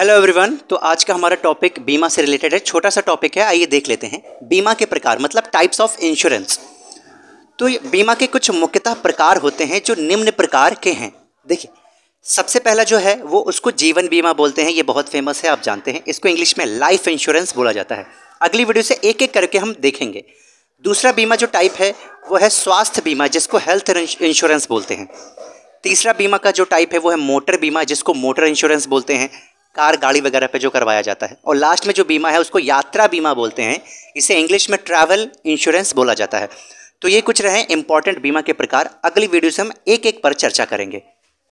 hello everyone तो आज का हमारा टॉपिक बीमा से रिलेटेड है छोटा सा टॉपिक है आइए देख लेते हैं बीमा के प्रकार मतलब टाइप्स ऑफ इंश्योरेंस तो बीमा के कुछ मुख्यतः प्रकार होते हैं जो निम्न प्रकार के हैं देखिए सबसे पहला जो है वो उसको जीवन बीमा बोलते हैं ये बहुत फेमस है आप जानते हैं इसको इंग्लिश में लाइफ इंश्योरेंस बोला जाता है अगली वीडियो से एक एक करके हम देखेंगे दूसरा बीमा जो टाइप है वो है स्वास्थ्य बीमा जिसको हेल्थ इंश्योरेंस बोलते हैं तीसरा बीमा का जो टाइप है वो है मोटर बीमा जिसको मोटर इंश्योरेंस बोलते हैं कार गाड़ी वगैरह पे जो करवाया जाता है और लास्ट में जो बीमा है उसको यात्रा बीमा बोलते हैं इसे इंग्लिश में ट्रैवल इंश्योरेंस बोला जाता है तो ये कुछ रहे इंपॉर्टेंट बीमा के प्रकार अगली वीडियो से हम एक एक पर चर्चा करेंगे